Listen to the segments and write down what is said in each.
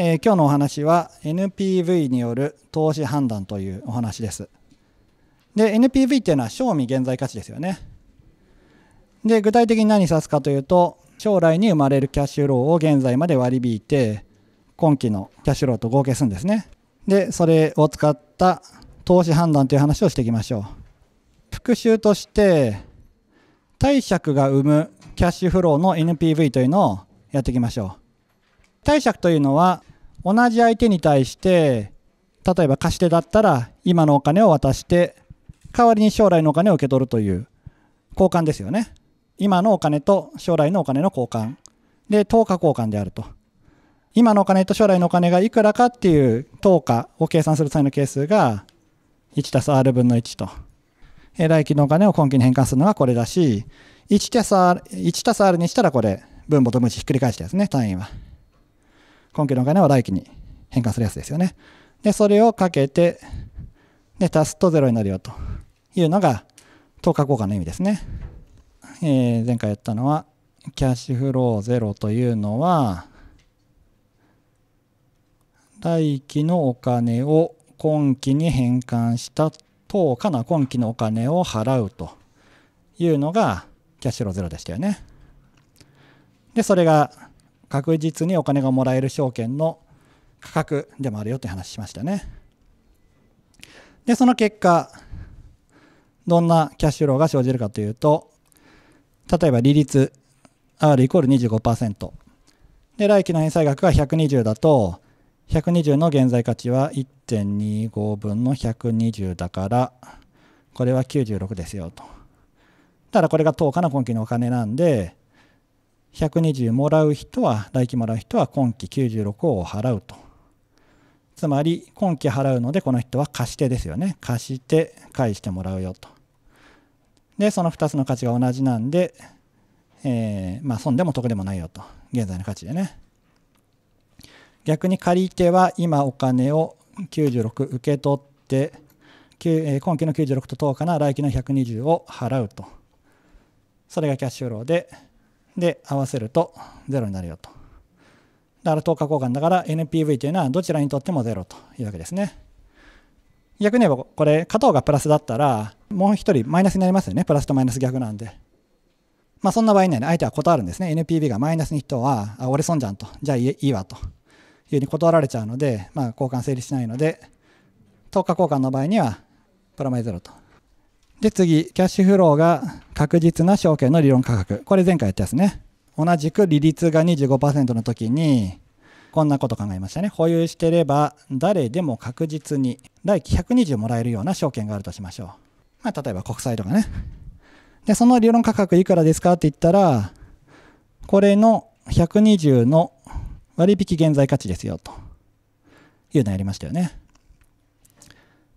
えー、今日のお話は NPV による投資判断というお話です。で、NPV っていうのは賞味現在価値ですよね。で、具体的に何指すかというと、将来に生まれるキャッシュローを現在まで割り引いて、今期のキャッシュローと合計するんですね。で、それを使った投資判断という話をしていきましょう。復習として、貸借が生むキャッシュフローの NPV というのをやっていきましょう。貸借というのは同じ相手に対して例えば貸し手だったら今のお金を渡して代わりに将来のお金を受け取るという交換ですよね今のお金と将来のお金の交換で等価交換であると今のお金と将来のお金がいくらかっていう等価を計算する際の係数が 1+r 分の1と来期のお金を今期に変換するのがこれだし 1+r, r にしたらこれ分母と無知ひっくり返したやつね単位は今期のお金は来期に変換するやつですよね。で、それをかけて、で、足すとゼロになるよというのが、等価交換の意味ですね。えー、前回やったのは、キャッシュフローゼロというのは、来期のお金を今期に変換した等価な今期のお金を払うというのが、キャッシュフローゼロでしたよね。で、それが確実にお金がもらえる証券の価格でもあるよって話しましたね。で、その結果、どんなキャッシュローが生じるかというと、例えば利率 R イコール25%。で、来期の返済額が120だと、120の現在価値は1.25分の120だから、これは96ですよと。ただこれが10日の今期のお金なんで、120もらう人は、来期もらう人は今期96を払うと。つまり、今期払うので、この人は貸し手ですよね。貸して返してもらうよと。で、その2つの価値が同じなんで、えー、まあ、損でも得でもないよと。現在の価値でね。逆に借り手は今お金を96受け取って、今期の96と10日な来期の120を払うと。それがキャッシュフローで、で、合わせると0になるよと。だから等価交換だから NPV というのはどちらにとっても0というわけですね。逆に言えばこれ加藤がプラスだったらもう一人マイナスになりますよね。プラスとマイナス逆なんで。まあそんな場合にはね、相手は断るんですね。NPV がマイナスに人は、あ、俺損じゃんと。じゃあいいわと。いうふうに断られちゃうので、まあ交換成立しないので、等価交換の場合にはプラマイゼロと。で、次、キャッシュフローが確実な証券の理論価格。これ前回やったやつね。同じく利率が25%の時に、こんなこと考えましたね。保有してれば、誰でも確実に、来期120もらえるような証券があるとしましょう。まあ、例えば国債とかね。で、その理論価格いくらですかって言ったら、これの120の割引現在価値ですよ、というのをやりましたよね。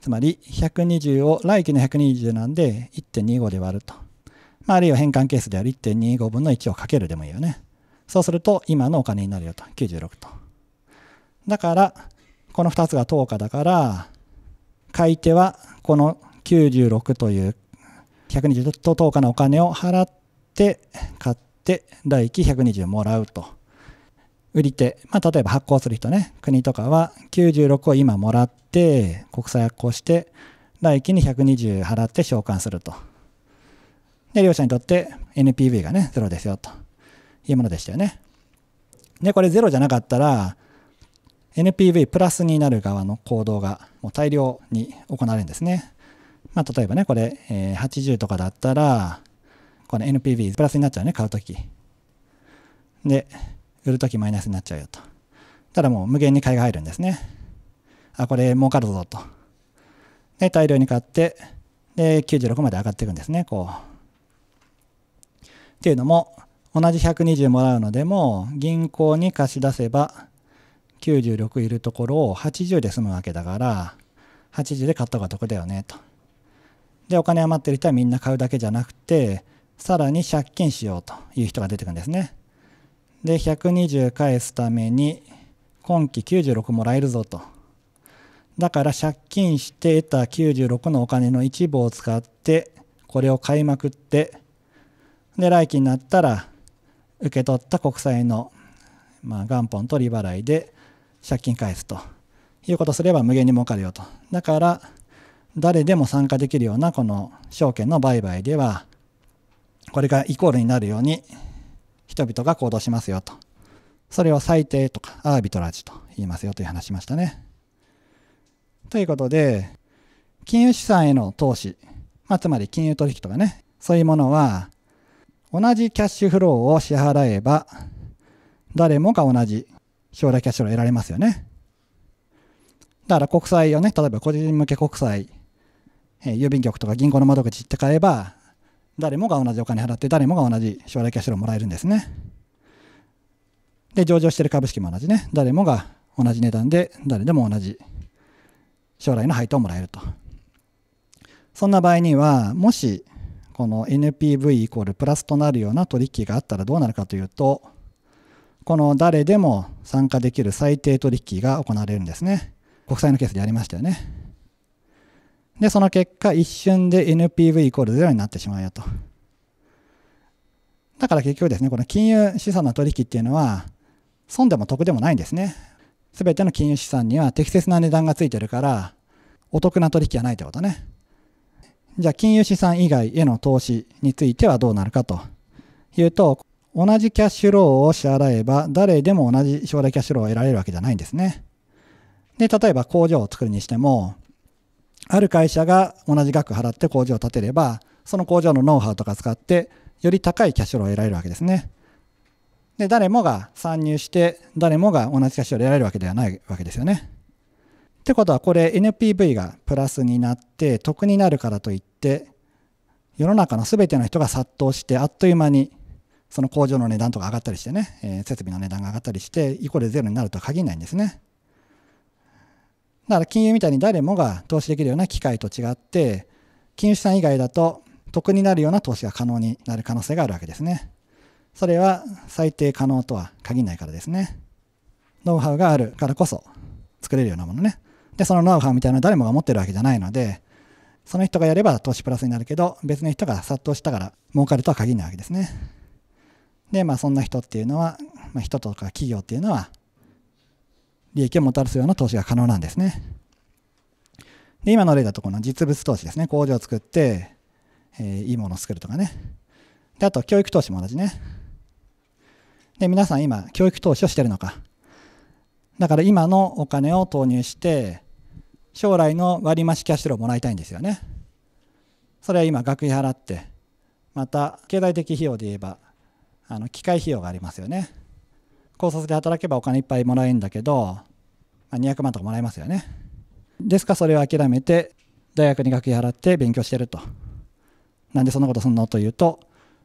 つまり120を来期の120なんで1.25で割ると。まあ、あるいは変換係数である1.25分の1をかけるでもいいよね。そうすると今のお金になるよと。96と。だから、この2つが等価だから、買い手はこの96という120と等価のお金を払って買って来期120もらうと。売り手、まあ、例えば発行する人ね、国とかは96を今もらって、国債発行して、来期に120払って償還すると。で、両者にとって NPV がね、ゼロですよ、というものでしたよね。で、これゼロじゃなかったら、NPV プラスになる側の行動がもう大量に行われるんですね。まあ、例えばね、これ、えー、80とかだったら、この NPV プラスになっちゃうね、買うとき。で、売るときマイナスになっちゃうよと。ただもう無限に買いが入るんですね。あ、これ儲かるぞと。で、大量に買って、で、96まで上がっていくんですね、こう。っていうのも、同じ120もらうのでも、銀行に貸し出せば、96いるところを80で済むわけだから、80で買った方が得だよね、と。で、お金余ってる人はみんな買うだけじゃなくて、さらに借金しようという人が出てくるんですね。で、120返すために、今期96もらえるぞと。だから借金して得た96のお金の一部を使って、これを買いまくって、で、来期になったら、受け取った国債の、まあ、元本と利払いで借金返すということすれば無限に儲かるよと。だから、誰でも参加できるようなこの証券の売買では、これがイコールになるように人々が行動しますよと。それを最低とかアービトラージと言いますよという話しましたね。ということで、金融資産への投資、まあ、つまり金融取引とかね、そういうものは、同じキャッシュフローを支払えば、誰もが同じ将来キャッシュフローを得られますよね。だから国債をね、例えば個人向け国債、え郵便局とか銀行の窓口行って買えば、誰もが同じお金払って誰もが同じ将来キャッシュローもらえるんですね。で、上場してる株式も同じね。誰もが同じ値段で誰でも同じ将来の配当をもらえると。そんな場合には、もしこの NPV イコールプラスとなるような取引があったらどうなるかというと、この誰でも参加できる最低取引が行われるんですね。国債のケースでありましたよね。で、その結果、一瞬で NPV イコール0になってしまうよと。だから結局ですね、この金融資産の取引っていうのは、損でも得でもないんですね。すべての金融資産には適切な値段がついてるから、お得な取引はないってことね。じゃあ、金融資産以外への投資についてはどうなるかというと、同じキャッシュローを支払えば、誰でも同じ将来キャッシュローを得られるわけじゃないんですね。で、例えば工場を作るにしても、ある会社が同じ額払って工場を建てればその工場のノウハウとか使ってより高いキャッシュフローを得られるわけですね。で誰もが参入して誰もが同じキャッシュローを得られるわけではないわけですよね。ってことはこれ NPV がプラスになって得になるからといって世の中の全ての人が殺到してあっという間にその工場の値段とか上がったりしてね、え設備の値段が上がったりしてイコールゼロになるとは限らないんですね。だから金融みたいに誰もが投資できるような機会と違って、金融資産以外だと得になるような投資が可能になる可能性があるわけですね。それは最低可能とは限らないからですね。ノウハウがあるからこそ作れるようなものね。で、そのノウハウみたいなの誰もが持ってるわけじゃないので、その人がやれば投資プラスになるけど、別の人が殺到したから儲かるとは限らないわけですね。で、まあそんな人っていうのは、まあ、人とか企業っていうのは利益をもたらすような投資が可能なんですね。で今の例だとこの実物投資ですね工場を作って、えー、いいものを作るとかねであと教育投資も同じねで皆さん今教育投資をしてるのかだから今のお金を投入して将来の割増キャッシュローをもらいたいんですよねそれは今学費払ってまた経済的費用で言えばあの機械費用がありますよね高卒で働けばお金いっぱいもらえるんだけど、まあ、200万とかもらえますよねですからそれを諦めて大学に学費払って勉強してるとなんでそんなことすんのというと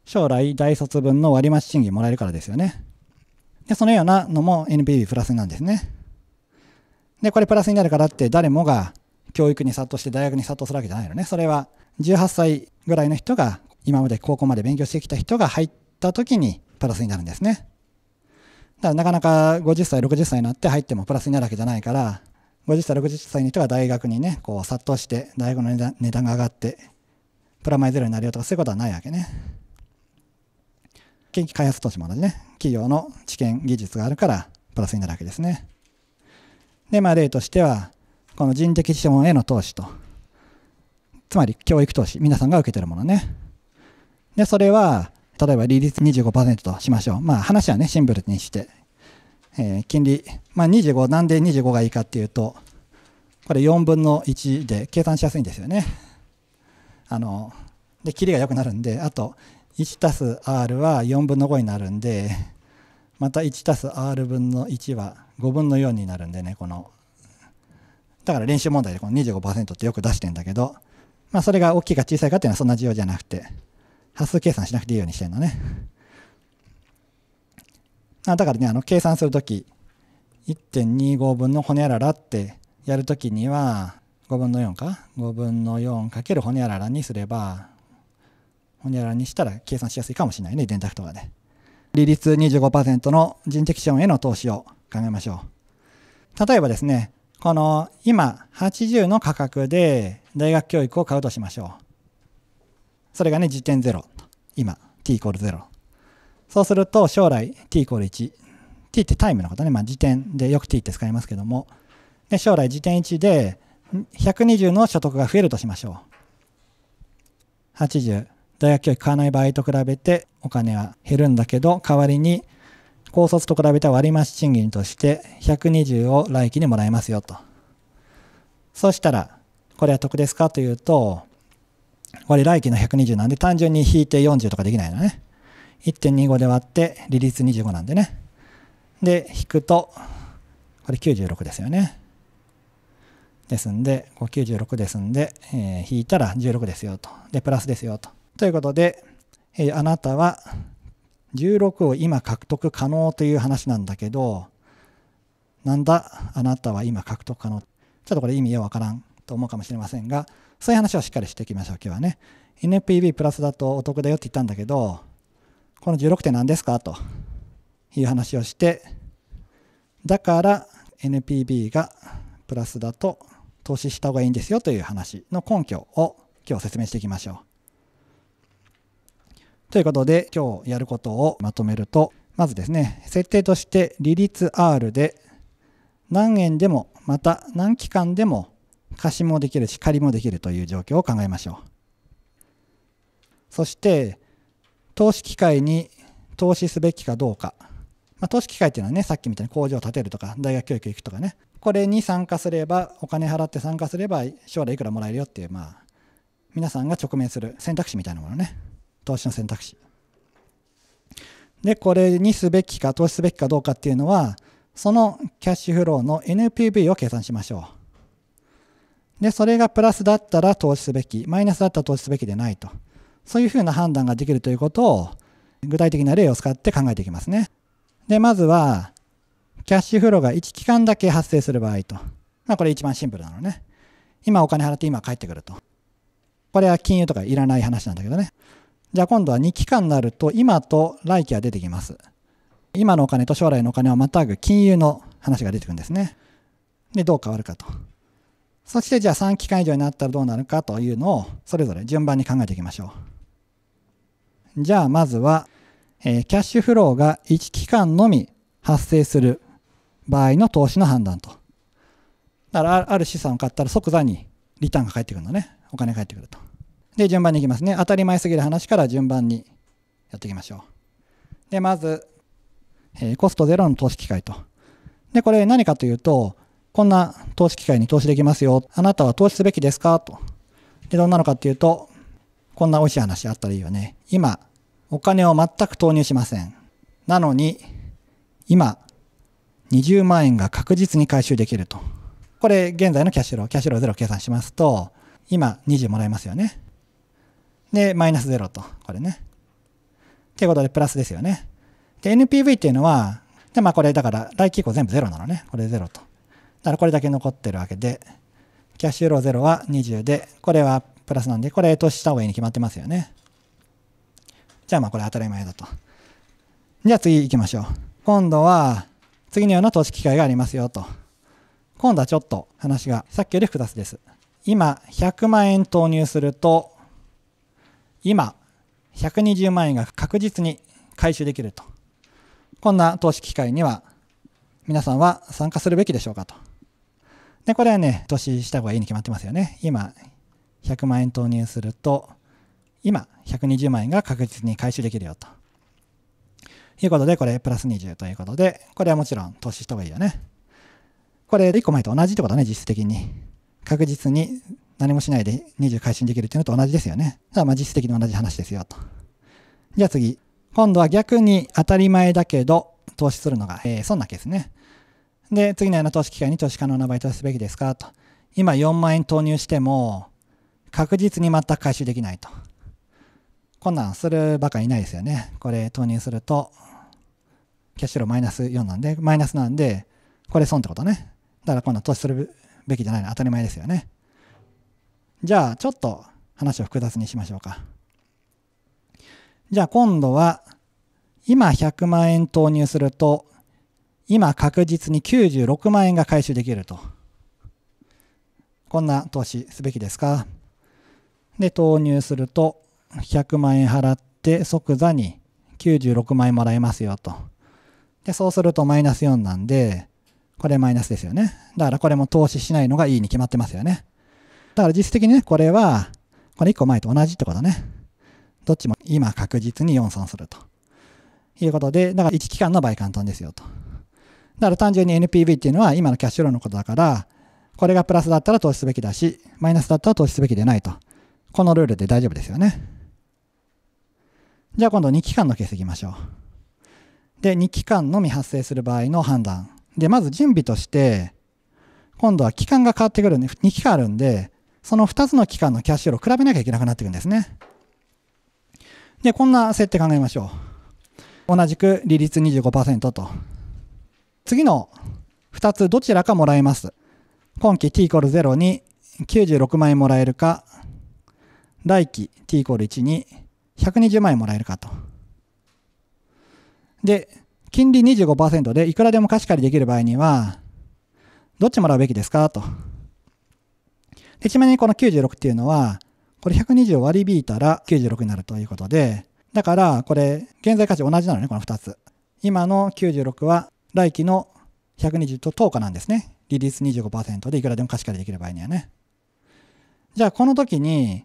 将来大卒分の割増賃金もらえるからですよねでそのようなのも NPV プラスなんですねでこれプラスになるからって誰もが教育に殺到して大学に殺到するわけじゃないのねそれは18歳ぐらいの人が今まで高校まで勉強してきた人が入った時にプラスになるんですねだからなかなか50歳、60歳になって入ってもプラスになるわけじゃないから、50歳、60歳の人が大学にね、こう殺到して、大学の値段が上がって、プラマイゼロになるよとかそういうことはないわけね。研究開発投資も同じね、企業の知見、技術があるから、プラスになるわけですね。で、まあ例としては、この人的資本への投資と、つまり教育投資、皆さんが受けてるものね。で、それは、例えば利率25%としましょう。まあ話はね、シンプルにして。えー、金利、まあ25、なんで25がいいかっていうと、これ4分の1で計算しやすいんですよね。あの、で、切りが良くなるんで、あと、1たす R は4分の5になるんで、また1たす R 分の1は5分の4になるんでね、この、だから練習問題でこの25%ってよく出してんだけど、まあそれが大きいか小さいかっていうのはそんな重要じゃなくて、発数計算しなくていいようにしてるのね。あだからね、あの計算するとき、1.25分の骨やららってやるときには、5分の4か ?5 分の4かける骨やららにすれば、骨あららにしたら計算しやすいかもしれないね、電卓とかで。利率25%の人的資本への投資を考えましょう。例えばですね、この今80の価格で大学教育を買うとしましょう。それがね、実験0。今、t イコール0。そうすると、将来 t イコール1。t ってタイムのことね。まあ、時点でよく t って使いますけども。で、将来時点1で、120の所得が増えるとしましょう。80。大学教育買わない場合と比べてお金は減るんだけど、代わりに高卒と比べた割増賃金として120を来期にもらえますよと。そうしたら、これは得ですかというと、これ来期の120なんで単純に引いて40とかできないのね。1.25で割って利率25なんでね。で、引くと、これ96ですよね。ですんで、96ですんで、えー、引いたら16ですよと。で、プラスですよと。ということで、えー、あなたは16を今獲得可能という話なんだけど、なんだ、あなたは今獲得可能。ちょっとこれ意味ようわからんと思うかもしれませんが、そういう話をしっかりしていきましょう、今日はね。NPB プラスだとお得だよって言ったんだけど、この16点何ですかという話をして、だから NPB がプラスだと投資した方がいいんですよという話の根拠を今日説明していきましょう。ということで今日やることをまとめると、まずですね、設定として利率 R で何円でもまた何期間でも貸しもできるし借りもできるという状況を考えましょうそして投資機会に投資すべきかどうか、まあ、投資機会っていうのはねさっきみたいに工場を建てるとか大学教育行くとかねこれに参加すればお金払って参加すれば将来いくらもらえるよっていうまあ皆さんが直面する選択肢みたいなものね投資の選択肢でこれにすべきか投資すべきかどうかっていうのはそのキャッシュフローの NPV を計算しましょうで、それがプラスだったら投資すべき、マイナスだったら投資すべきでないと。そういうふうな判断ができるということを、具体的な例を使って考えていきますね。で、まずは、キャッシュフローが1期間だけ発生する場合と。まあ、これ一番シンプルなのね。今お金払って今帰ってくると。これは金融とかいらない話なんだけどね。じゃあ今度は2期間になると今と来期が出てきます。今のお金と将来のお金をまたぐ金融の話が出てくるんですね。で、どう変わるかと。そしてじゃあ3期間以上になったらどうなるかというのをそれぞれ順番に考えていきましょう。じゃあまずは、えー、キャッシュフローが1期間のみ発生する場合の投資の判断と。だからある資産を買ったら即座にリターンが返ってくるのね。お金が返ってくると。で、順番にいきますね。当たり前すぎる話から順番にやっていきましょう。で、まず、えー、コストゼロの投資機会と。で、これ何かというと、こんな投資機会に投資できますよ。あなたは投資すべきですかと。で、どんなのかっていうと、こんな美味しい話あったらいいよね。今、お金を全く投入しません。なのに、今、20万円が確実に回収できると。これ、現在のキャッシュロー、キャッシュローゼロ計算しますと、今、20もらえますよね。で、マイナスゼロと、これね。っていうことで、プラスですよね。で、NPV っていうのは、で、まあこれだから、来期以降全部ゼロなのね。これゼロと。からこれだけ残ってるわけで、キャッシュローゼロは20で、これはプラスなんで、これ投資した方がいいに決まってますよね。じゃあまあこれ当たり前だと。じゃあ次行きましょう。今度は、次のような投資機会がありますよと。今度はちょっと話がさっきより複雑です。今100万円投入すると、今120万円が確実に回収できると。こんな投資機会には皆さんは参加するべきでしょうかと。で、これはね、投資した方がいいに決まってますよね。今、100万円投入すると、今、120万円が確実に回収できるよと。いうことで、これプラス20ということで、これはもちろん投資した方がいいよね。これ1個前と同じってことね、実質的に。確実に何もしないで20回収できるっていうのと同じですよね。だからまあ実質的に同じ話ですよと。じゃあ次。今度は逆に当たり前だけど投資するのが、えー、損なケースね。で、次のような投資機会に投資可能な場合投資すべきですかと。今4万円投入しても、確実に全く回収できないと。こんなんするばかりいないですよね。これ投入すると、キャッシュローマイナス4なんで、マイナスなんで、これ損ってことね。だから今度投資するべきじゃないの当たり前ですよね。じゃあ、ちょっと話を複雑にしましょうか。じゃあ今度は、今100万円投入すると今確実に96万円が回収できると。こんな投資すべきですかで、投入すると100万円払って即座に96万円もらえますよと。で、そうするとマイナス4なんで、これマイナスですよね。だからこれも投資しないのがいいに決まってますよね。だから実質的にね、これは、これ1個前と同じってことね。どっちも今確実に4損すると。いうことで、だから1期間の倍簡単ですよと。だから単純に NPV っていうのは今のキャッシュローのことだから、これがプラスだったら投資すべきだし、マイナスだったら投資すべきでないと。このルールで大丈夫ですよね。じゃあ今度2期間のケースいきましょう。で、2期間のみ発生する場合の判断。で、まず準備として、今度は期間が変わってくるんで、2期間あるんで、その2つの期間のキャッシュローを比べなきゃいけなくなってくるんですね。で、こんな設定考えましょう。同じく利率25%と。次の2つどちらかもらえます。今期 t イコール0に96万円もらえるか、来期 t イコール1に120万円もらえるかと。で、金利25%でいくらでも貸し借りできる場合には、どっちもらうべきですかと。でちなみにこの96っていうのは、これ120を割り引いたら96になるということで、だからこれ現在価値同じなのね、この2つ。今の96は来期の120と10日なんですね。リリース25%でいくらでも貸し借りできる場合にはね。じゃあこの時に、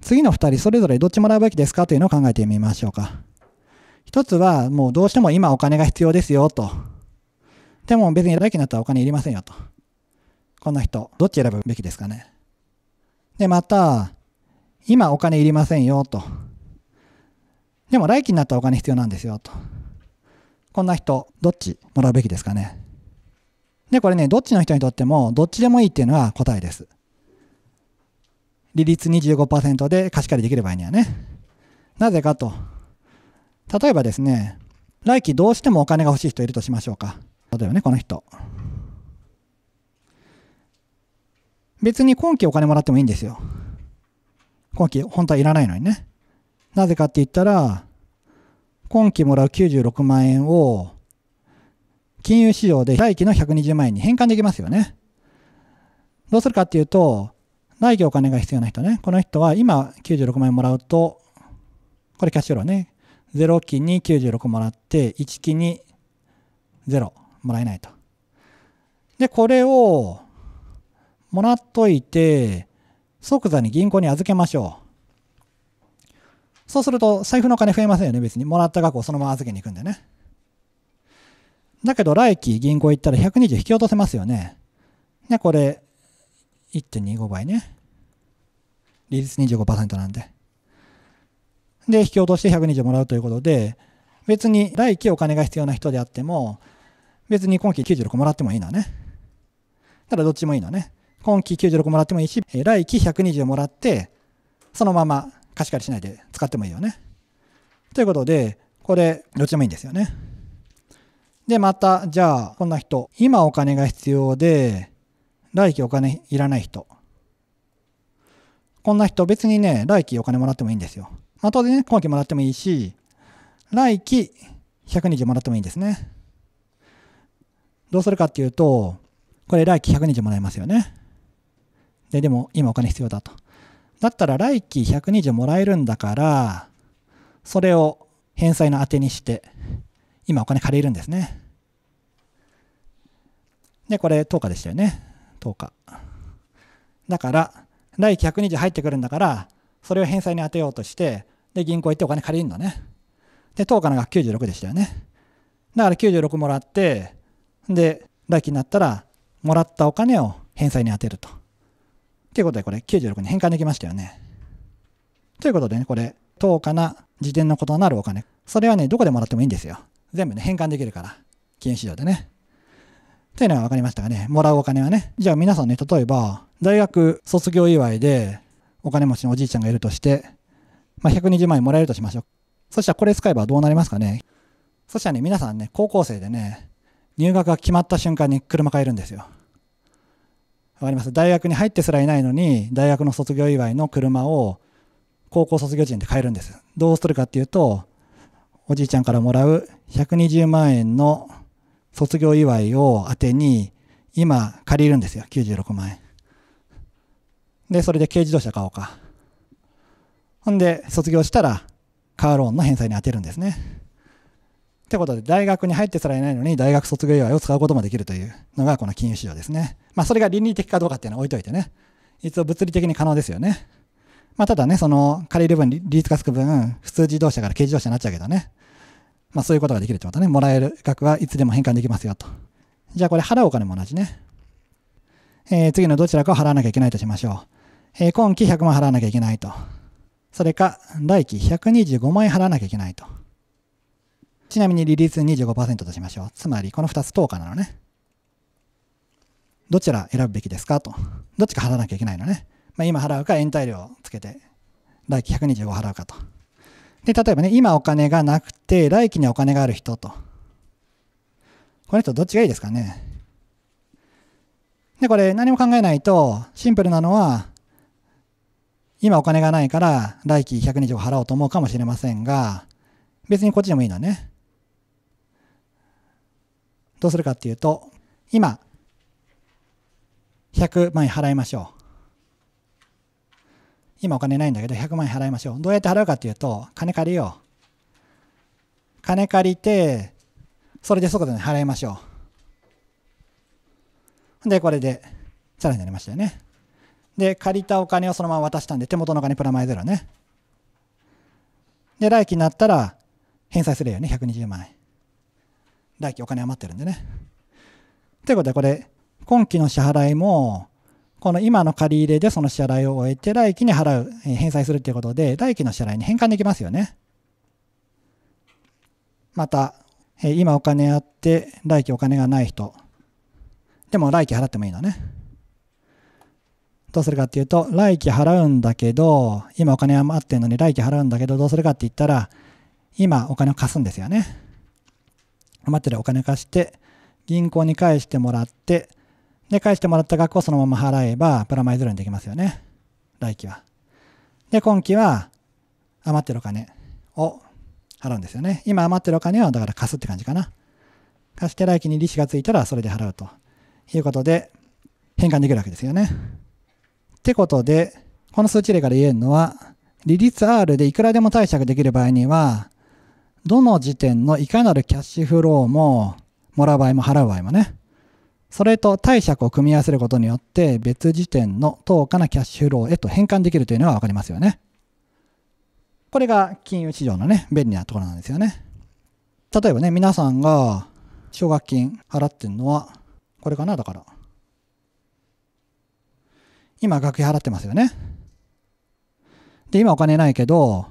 次の2人それぞれどっちもらうべきですかというのを考えてみましょうか。一つは、もうどうしても今お金が必要ですよと。でも別に来期になったらお金いりませんよと。こんな人、どっち選ぶべきですかね。で、また、今お金いりませんよと。でも来期になったらお金必要なんですよと。こんな人、どっちもらうべきですかね。で、これね、どっちの人にとっても、どっちでもいいっていうのが答えです。利率25%で貸し借りできる場合にはね。なぜかと。例えばですね、来期どうしてもお金が欲しい人いるとしましょうか。例えばね、この人。別に今期お金もらってもいいんですよ。今期本当はいらないのにね。なぜかって言ったら、今期もらう96万円を、金融市場で来期の120万円に変換できますよね。どうするかっていうと、来期お金が必要な人ね。この人は今96万円もらうと、これキャッシュローね。0期に96もらって、1期に0もらえないと。で、これをもらっといて、即座に銀行に預けましょう。そうすると財布のお金増えませんよね、別に。もらった額をそのまま預けに行くんでね。だけど来期銀行行ったら120引き落とせますよね。ね、これ、1.25倍ね。利率25%なんで。で、引き落として120もらうということで、別に来期お金が必要な人であっても、別に今期96もらってもいいのね。ただどっちもいいのね。今期96もらってもいいし、来期120もらって、そのまま貸し借りしないで使ってもいいよね。ということで、これ、どっちでもいいんですよね。で、また、じゃあ、こんな人。今お金が必要で、来期お金いらない人。こんな人、別にね、来期お金もらってもいいんですよ。まあ、当然ね、今期もらってもいいし、来期120もらってもいいんですね。どうするかっていうと、これ来期120もらえますよね。で、でも今お金必要だと。だったら来期120もらえるんだから、それを返済の当てにして、今お金借りるんですね。で、これ10日でしたよね。10日。だから、来期120入ってくるんだから、それを返済に当てようとして、で、銀行行ってお金借りるのね。で、10日のが96でしたよね。だから96もらって、で、来期になったら、もらったお金を返済に充てると。ということでこれ96に変換できましたよね。ということでね、これ、等価な自転の異なるお金。それはね、どこでもらってもいいんですよ。全部ね、変換できるから。金市場でね。というのは分かりましたかね、もらうお金はね。じゃあ皆さんね、例えば、大学卒業祝いでお金持ちのおじいちゃんがいるとして、まあ、120万円もらえるとしましょう。そしたらこれ使えばどうなりますかね。そしたらね、皆さんね、高校生でね、入学が決まった瞬間に車買えるんですよ。わかります大学に入ってすらいないのに大学の卒業祝いの車を高校卒業時に買えるんですどうするかっていうとおじいちゃんからもらう120万円の卒業祝いを当てに今借りるんですよ96万円でそれで軽自動車買おうかほんで卒業したらカーローンの返済に充てるんですねってことで、大学に入ってすらいないのに、大学卒業祝いを使うこともできるというのが、この金融市場ですね。まあ、それが倫理的かどうかっていうのは置いといてね。一応物理的に可能ですよね。まあ、ただね、その、借りる分、利率がつく分、普通自動車から軽自動車になっちゃうけどね。まあ、そういうことができるってことね。もらえる額はいつでも返還できますよと。じゃあ、これ払うお金も同じね。えー、次のどちらかを払わなきゃいけないとしましょう。えー、今期100万払わなきゃいけないと。それか、来期125万円払わなきゃいけないと。ちなみにリリース25%としましょう。つまり、この2つ等価なのね。どちら選ぶべきですかと。どっちか払わなきゃいけないのね。まあ、今払うか延滞料つけて、来期125払うかと。で、例えばね、今お金がなくて、来期にお金がある人と。この人どっちがいいですかね。で、これ何も考えないと、シンプルなのは、今お金がないから、来期125払おうと思うかもしれませんが、別にこっちでもいいのね。どうするかっていうと、今、100万円払いましょう。今お金ないんだけど100万円払いましょう。どうやって払うかっていうと、金借りよう。金借りて、それで速度に払いましょう。で、これで、さらになりましたよね。で、借りたお金をそのまま渡したんで、手元のお金プラマイゼロね。で、来期になったら、返済するよね、120万円。来期お金余ってるんでね。ということで、これ、今期の支払いも、この今の借り入れでその支払いを終えて、来期に払う、返済するということで、来期の支払いに変換できますよね。また、今お金あって、来期お金がない人。でも来期払ってもいいのね。どうするかっていうと、来期払うんだけど、今お金余ってんのに来期払うんだけど、どうするかって言ったら、今お金を貸すんですよね。余ってるお金貸して、銀行に返してもらって、で、返してもらった額をそのまま払えば、プラマイゼロにできますよね。来期は。で、今期は、余ってるお金を払うんですよね。今余ってるお金は、だから貸すって感じかな。貸して来期に利子がついたら、それで払うということで、変換できるわけですよね。ってことで、この数値例から言えるのは、利率 R でいくらでも貸借できる場合には、どの時点のいかなるキャッシュフローも、もらう場合も払う場合もね、それと貸借を組み合わせることによって別時点の等価なキャッシュフローへと変換できるというのがわかりますよね。これが金融市場のね、便利なところなんですよね。例えばね、皆さんが奨学金払ってるのは、これかな、だから。今、学費払ってますよね。で、今お金ないけど、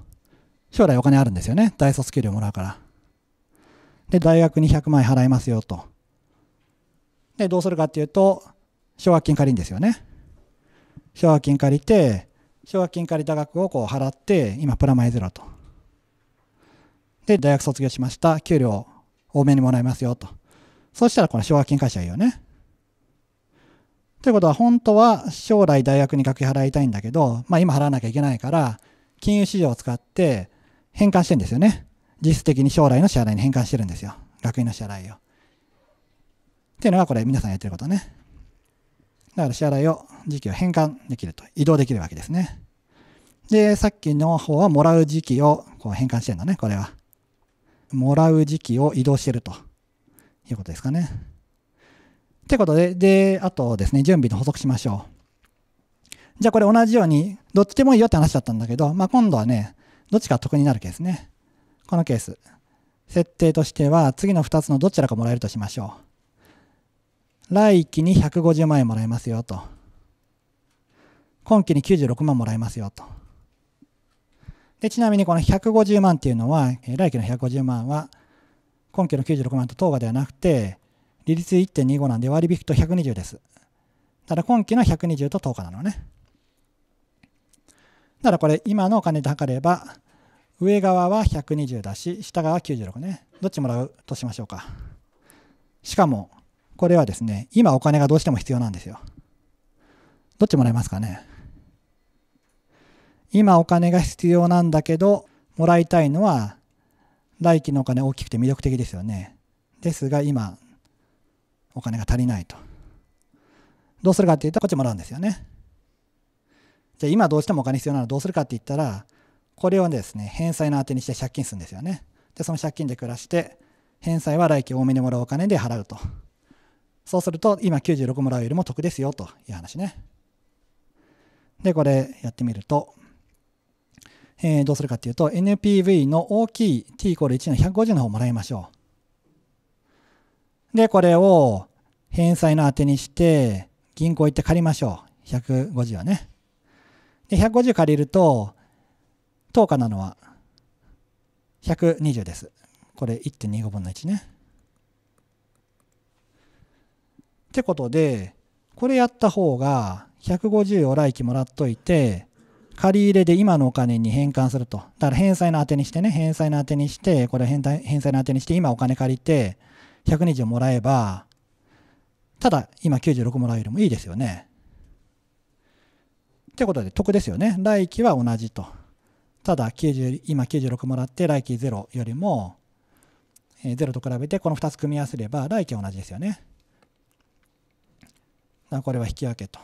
将来お金あるんですよね。大卒給料もらうから。で、大学に100万円払いますよと。で、どうするかっていうと、奨学金借りるんですよね。奨学金借りて、奨学金借りた額をこう払って、今プラマイゼロと。で、大学卒業しました。給料多めにもらいますよと。そうしたらこの奨学金会社はいいよね。ということは本当は将来大学に学費払いたいんだけど、まあ今払わなきゃいけないから、金融市場を使って変換してるんですよね。実質的に将来の支払いに変換してるんですよ。学院の支払いを。っていうのがこれ皆さんやってることね。だから支払いを、時期を変換できると。移動できるわけですね。で、さっきの方はもらう時期をこう変換してるのね、これは。もらう時期を移動してるということですかね。ってことで、で、あとですね、準備の補足しましょう。じゃあこれ同じように、どっちでもいいよって話だったんだけど、まあ今度はね、どっちか得になるケースね。このケース。設定としては、次の2つのどちらかもらえるとしましょう。来期に150万円もらえますよと。今期に96万もらえますよと。で、ちなみにこの150万っていうのは、来期の150万は、今期の96万と等価ではなくて、利率1.25なんで割引と120です。ただ今期の120と等価なのね。ならこれ今のお金で測れば上側は120だし下側は96ねどっちもらうとしましょうかしかもこれはですね今お金がどうしても必要なんですよどっちもらえますかね今お金が必要なんだけどもらいたいのは来期のお金大きくて魅力的ですよねですが今お金が足りないとどうするかっていうとこっちもらうんですよねじゃあ今どうしてもお金必要なのどうするかって言ったら、これをですね、返済の当てにして借金するんですよね。で、その借金で暮らして、返済は来期多めにもらうお金で払うと。そうすると、今96もらうよりも得ですよという話ね。で、これやってみると、えー、どうするかっていうと、NPV の大きい t イコール1の150の方もらいましょう。で、これを返済の当てにして、銀行行って借りましょう。150はね。で、150借りると、10日なのは120です。これ1.25分の1ね。ってことで、これやった方が、150を来期もらっといて、借り入れで今のお金に返還すると。だから返済の当てにしてね、返済の当てにして、これ返済の当てにして、今お金借りて、120もらえば、ただ今96もらうよりもいいですよね。ということで得ですよね。来期は同じと。ただ今96もらって来期0よりも、え0と比べてこの2つ組み合わせれば来期は同じですよね。これは引き分けと。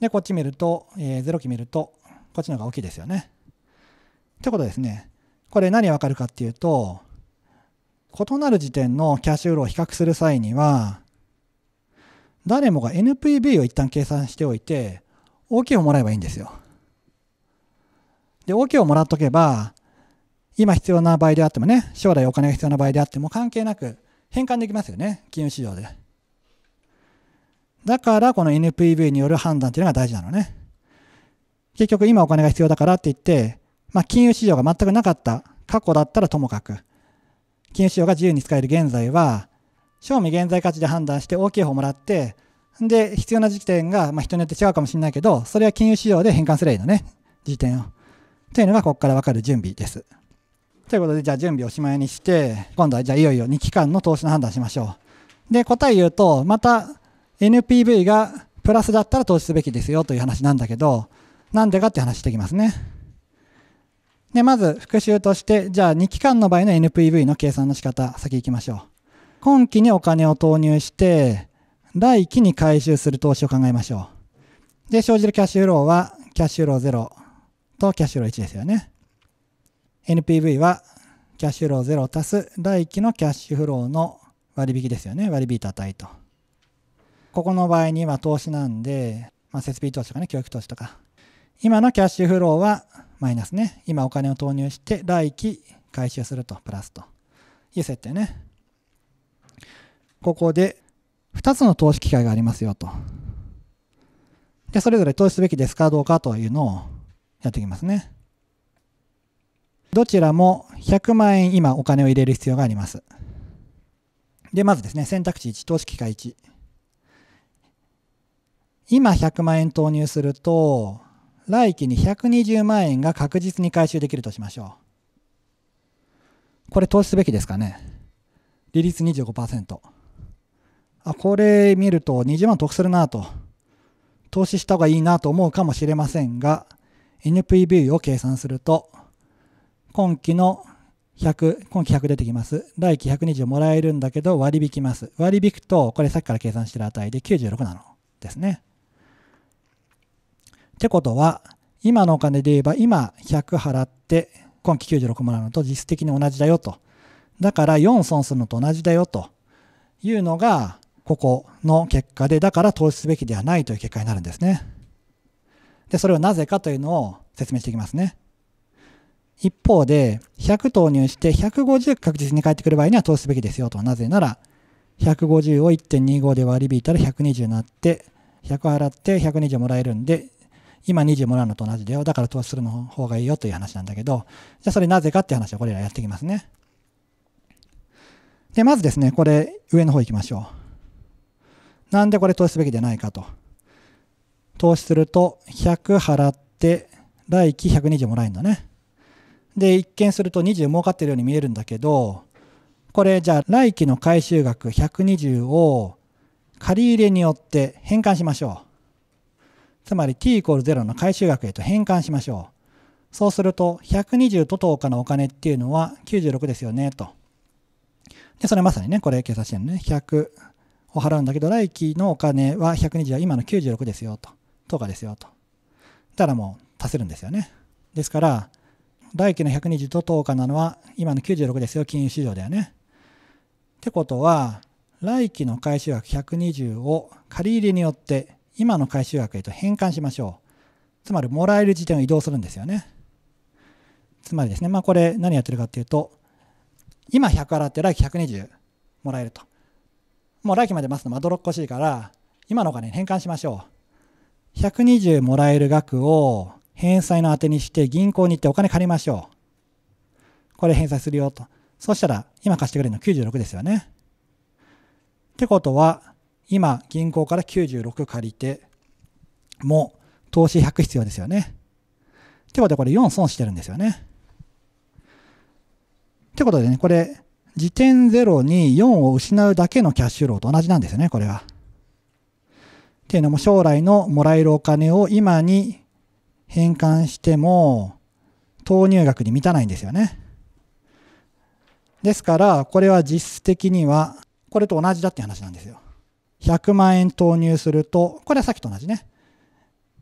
で、こっち見ると、え0期見ると、こっちの方が大きいですよね。ってことですね。これ何わかるかっていうと、異なる時点のキャッシュフローを比較する際には、誰もが n p b を一旦計算しておいて、OK をもらえばいいんですよ。で、OK をもらっとけば、今必要な場合であってもね、将来お金が必要な場合であっても関係なく変換できますよね、金融市場で。だから、この NPV による判断っていうのが大事なのね。結局、今お金が必要だからって言って、まあ、金融市場が全くなかった過去だったらともかく、金融市場が自由に使える現在は、賞味現在価値で判断して大きい方もらって、で、必要な時点が、まあ、人によって違うかもしれないけど、それは金融市場で変換すればいいのね、時点を。というのがここから分かる準備です。ということで、じゃあ準備おしまいにして、今度はじゃあいよいよ2期間の投資の判断しましょう。で、答え言うと、また NPV がプラスだったら投資すべきですよという話なんだけど、なんでかって話していきますね。で、まず復習として、じゃあ2期間の場合の NPV の計算の仕方、先行きましょう。今期にお金を投入して、来期に回収する投資を考えましょう。で、生じるキャッシュフローは、キャッシュフロー0とキャッシュフロー1ですよね。NPV は、キャッシュフロー0足す来期のキャッシュフローの割引ですよね。割引と値と。ここの場合には投資なんで、まあ、設備投資とかね、教育投資とか。今のキャッシュフローはマイナスね。今お金を投入して、来期回収すると、プラスという設定ね。ここで2つの投資機会がありますよと。で、それぞれ投資すべきですかどうかというのをやっていきますね。どちらも100万円今お金を入れる必要があります。で、まずですね、選択肢1、投資機会1。今100万円投入すると、来期に120万円が確実に回収できるとしましょう。これ投資すべきですかね利率25%。あ、これ見ると20万得するなと、投資した方がいいなと思うかもしれませんが、NPV を計算すると、今期の100、今期100出てきます。来期120もらえるんだけど割引きます。割引くと、これさっきから計算してる値で96なのですね。ってことは、今のお金で言えば今100払って、今期96もらうのと実質的に同じだよと。だから4損するのと同じだよというのが、ここの結果で、だから投資すべきではないという結果になるんですね。で、それはなぜかというのを説明していきますね。一方で、100投入して150確実に返ってくる場合には投資すべきですよと。なぜなら、150を1.25で割り引いたら120になって、100払って120もらえるんで、今20もらうのと同じだよ。だから投資するの方がいいよという話なんだけど、じゃあそれなぜかって話をこれらやっていきますね。で、まずですね、これ上の方行きましょう。なんでこれ投資すべきじゃないかと。投資すると100払って来期120もらえるんだね。で、一見すると20儲かってるように見えるんだけど、これじゃあ来期の回収額120を借入によって変換しましょう。つまり t イコール0の回収額へと変換しましょう。そうすると120と10日のお金っていうのは96ですよねと。で、それまさにね、これ計算してるね。100。を払うんだけど、来期のお金は120は今の96ですよと、10日ですよと。たらもう足せるんですよね。ですから、来期の120と10日なのは今の96ですよ、金融市場だよね。ってことは、来期の回収額120を借り入れによって今の回収額へと変換しましょう。つまり、もらえる時点を移動するんですよね。つまりですね、まあこれ何やってるかっていうと、今100払って来期120もらえると。もう来期まで待つのまどろっこしいから、今のお金に変換しましょう。120もらえる額を返済の当てにして銀行に行ってお金借りましょう。これ返済するよと。そしたら、今貸してくれるの96ですよね。ってことは、今銀行から96借りて、もう投資100必要ですよね。ってことでこれ4損してるんですよね。ってことでね、これ時点0に4を失うだけのキャッシュローと同じなんですよね、これは。っていうのも将来のもらえるお金を今に変換しても投入額に満たないんですよね。ですから、これは実質的にはこれと同じだって話なんですよ。100万円投入すると、これはさっきと同じね。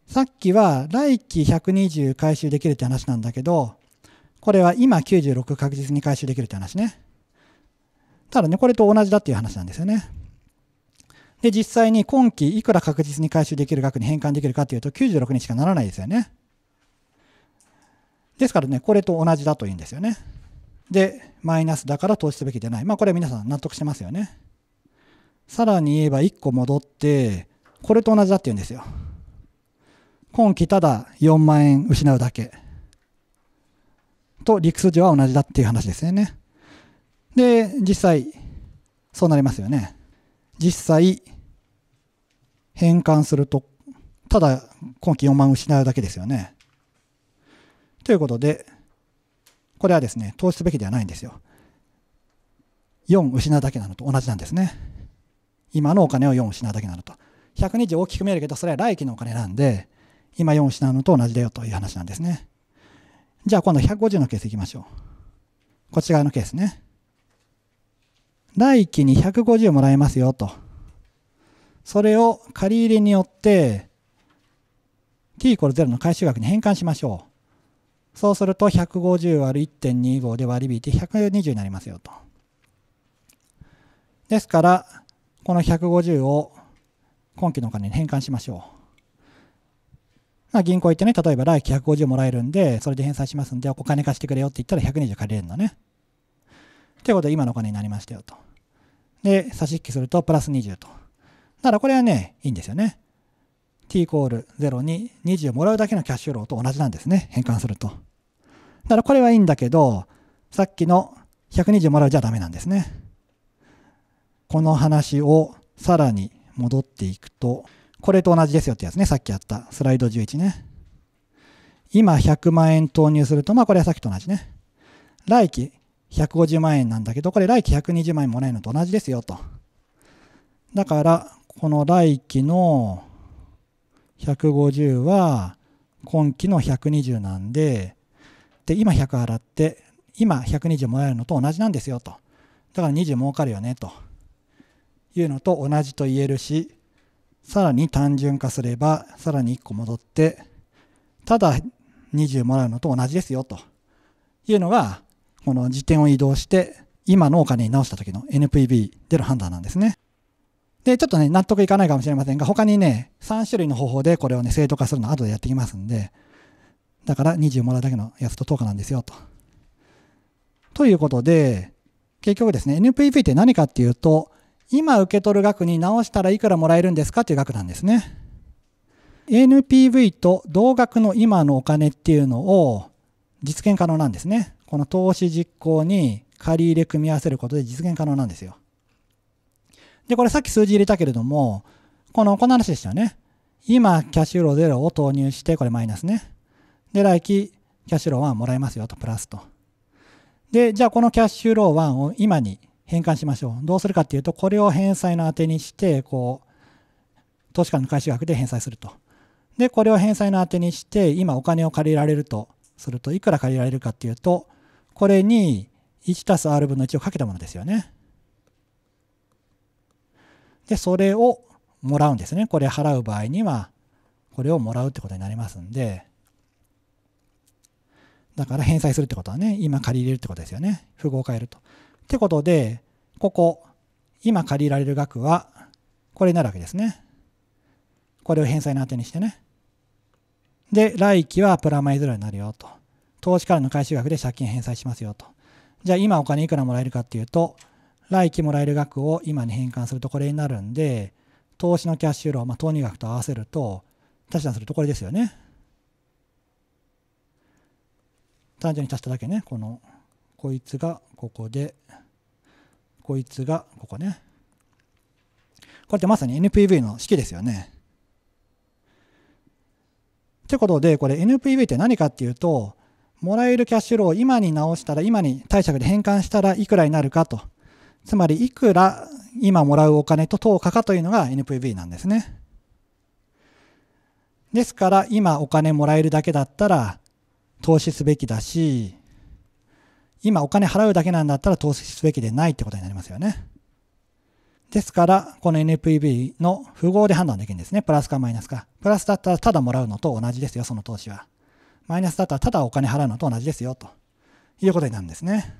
さっきは来期120回収できるって話なんだけど、これは今96確実に回収できるって話ね。ただね、これと同じだっていう話なんですよね。で、実際に今期いくら確実に回収できる額に変換できるかというと96にしかならないですよね。ですからね、これと同じだというんですよね。で、マイナスだから投資すべきでない。まあこれは皆さん納得してますよね。さらに言えば1個戻って、これと同じだって言うんですよ。今期ただ4万円失うだけ。と理屈上は同じだっていう話ですよね。で、実際、そうなりますよね。実際、変換すると、ただ、今期4万失うだけですよね。ということで、これはですね、投資すべきではないんですよ。4失うだけなのと同じなんですね。今のお金を4失うだけなのと。120大きく見えるけど、それは来期のお金なんで、今4失うのと同じだよという話なんですね。じゃあ今度150のケースいきましょう。こっち側のケースね。来期に150もらえますよと。それを借り入れによって t イコール0の回収額に変換しましょう。そうすると150割1.25で割り引いて120になりますよと。ですから、この150を今期のお金に変換しましょう。まあ、銀行行ってね、例えば来期150もらえるんで、それで返済しますんで、お金貸してくれよって言ったら120借りれるのね。ということで、今のお金になりましたよと。で、差し引きすると、プラス20と。だからこれはね、いいんですよね。t イコール0に20をもらうだけのキャッシュローと同じなんですね。変換すると。だからこれはいいんだけど、さっきの120もらうじゃダメなんですね。この話をさらに戻っていくと、これと同じですよってやつね。さっきやったスライド11ね。今100万円投入すると、まあこれはさっきと同じね。来期150万円なんだけど、これ来期120万円もらえるのと同じですよと。だから、この来期の150は今期の120なんで、で、今100払って、今120もらえるのと同じなんですよと。だから20儲かるよねというのと同じと言えるし、さらに単純化すれば、さらに1個戻って、ただ20もらうのと同じですよというのが、この時点を移動して、今のお金に直した時の NPV での判断なんですね。で、ちょっとね、納得いかないかもしれませんが、他にね、3種類の方法でこれをね、正当化するの後でやってきますんで、だから20もらうだけのやつと10日なんですよ、と。ということで、結局ですね、NPV って何かっていうと、今受け取る額に直したらいくらもらえるんですかっていう額なんですね。NPV と同額の今のお金っていうのを実現可能なんですね。この投資実行に借入組み合わせることで実現可能なんですよ。で、これさっき数字入れたけれども、この、この話でしたよね。今、キャッシュローゼロを投入して、これマイナスね。で、来期、キャッシュロー1もらえますよと、プラスと。で、じゃあこのキャッシュロー1を今に変換しましょう。どうするかっていうと、これを返済の当てにして、こう、投資家の回収額で返済すると。で、これを返済の当てにして、今お金を借りられるとすると、いくら借りられるかっていうと、これに1たす r 分の1をかけたものですよね。で、それをもらうんですね。これ払う場合には、これをもらうってことになりますんで、だから返済するってことはね、今借り入れるってことですよね。符号を変えると。ってことで、ここ、今借りられる額は、これになるわけですね。これを返済の当てにしてね。で、来期はプラマイゼロになるよと。投資からの回収額で借金返済しますよと。じゃあ今お金いくらもらえるかっていうと、来期もらえる額を今に変換するとこれになるんで、投資のキャッシュロー、まあ、投入額と合わせると、足し算するとこれですよね。単純に足しただけね、この、こいつがここで、こいつがここね。これってまさに NPV の式ですよね。ってことで、これ NPV って何かっていうと、もらえるキャッシュローを今に直したら、今に貸借で変換したらいくらになるかと。つまり、いくら今もらうお金と等価かというのが NPV なんですね。ですから、今お金もらえるだけだったら、投資すべきだし、今お金払うだけなんだったら投資すべきでないってことになりますよね。ですから、この NPV の符号で判断できるんですね。プラスかマイナスか。プラスだったらただもらうのと同じですよ、その投資は。マイナスだったらただお金払うのと同じですよということになるんですね。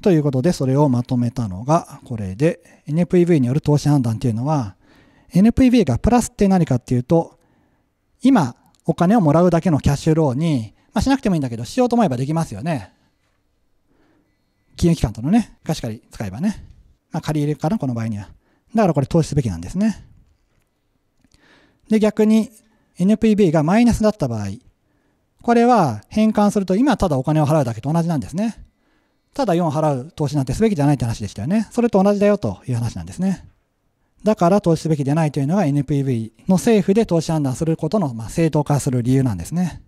ということでそれをまとめたのがこれで NPV による投資判断っていうのは NPV がプラスって何かっていうと今お金をもらうだけのキャッシュローに、まあ、しなくてもいいんだけどしようと思えばできますよね。金融機関とのね、貸し借り使えばね。まあ、借り入れかな、この場合には。だからこれ投資すべきなんですね。で、逆に NPB がマイナスだった場合、これは変換すると今ただお金を払うだけと同じなんですね。ただ4払う投資なんてすべきじゃないって話でしたよね。それと同じだよという話なんですね。だから投資すべきでないというのが NPV の政府で投資判断することの、ま正当化する理由なんですね。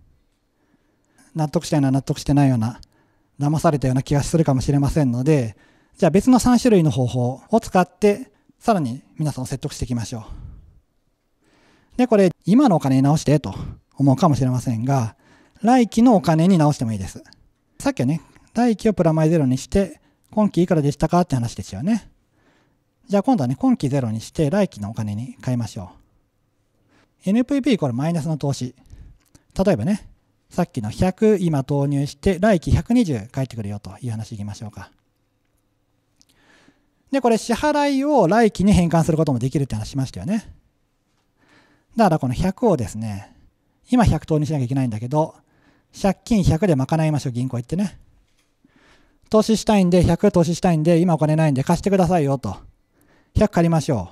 納得したような納得してないような、騙されたような気がするかもしれませんので、じゃあ別の3種類の方法を使って、さらに皆さんを説得していきましょう。で、これ、今のお金に直してと思うかもしれませんが、来期のお金に直してもいいです。さっきはね、来期をプラマイゼロにして、今期いくらでしたかって話ですよね。じゃあ今度はね、今期ゼロにして、来期のお金に変えましょう。NPP イコールマイナスの投資。例えばね、さっきの100今投入して、来期120返ってくるよという話いきましょうか。で、これ支払いを来期に変換することもできるって話しましたよね。だからこの100をですね、今100投入しなきゃいけないんだけど、借金100で賄いましょう、銀行行ってね。投資したいんで、100投資したいんで、今お金ないんで貸してくださいよと。100借りましょ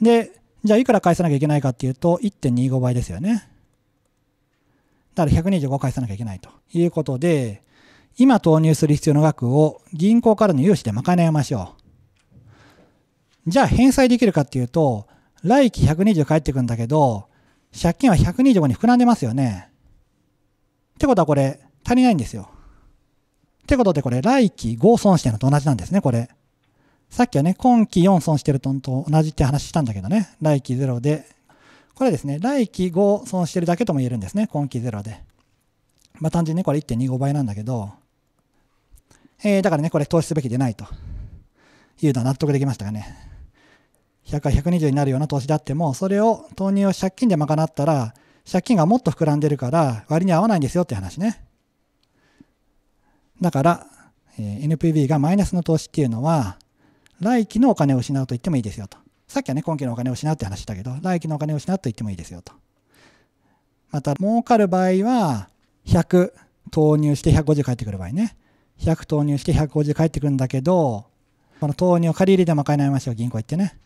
う。で、じゃあいくら返さなきゃいけないかっていうと、1.25倍ですよね。だから125返さなきゃいけないということで、今投入する必要の額を銀行からの融資で賄いましょう。じゃあ返済できるかっていうと、来期120返ってくんだけど、借金は125に膨らんでますよね。ってことはこれ、足りないんですよ。ってことでこれ、来期5損してるのと同じなんですね、これ。さっきはね、今期4損してるのと同じって話したんだけどね、来期0で。これですね、来期5損してるだけとも言えるんですね、今期0で。まあ単純にこれ1.25倍なんだけど、えー、だからね、これ投資すべきでないというのは納得できましたかね。100か120になるような投資であっても、それを投入を借金で賄ったら、借金がもっと膨らんでるから割に合わないんですよって話ね。だから、えー、NPV がマイナスの投資っていうのは来期のお金を失うと言ってもいいですよと。さっきはね、今期のお金を失うって話したけど、来期のお金を失うと言ってもいいですよと。また、儲かる場合は、100投入して150返ってくる場合ね。100投入して150返ってくるんだけど、この投入を借り入れで賄いましょう、銀行行ってね。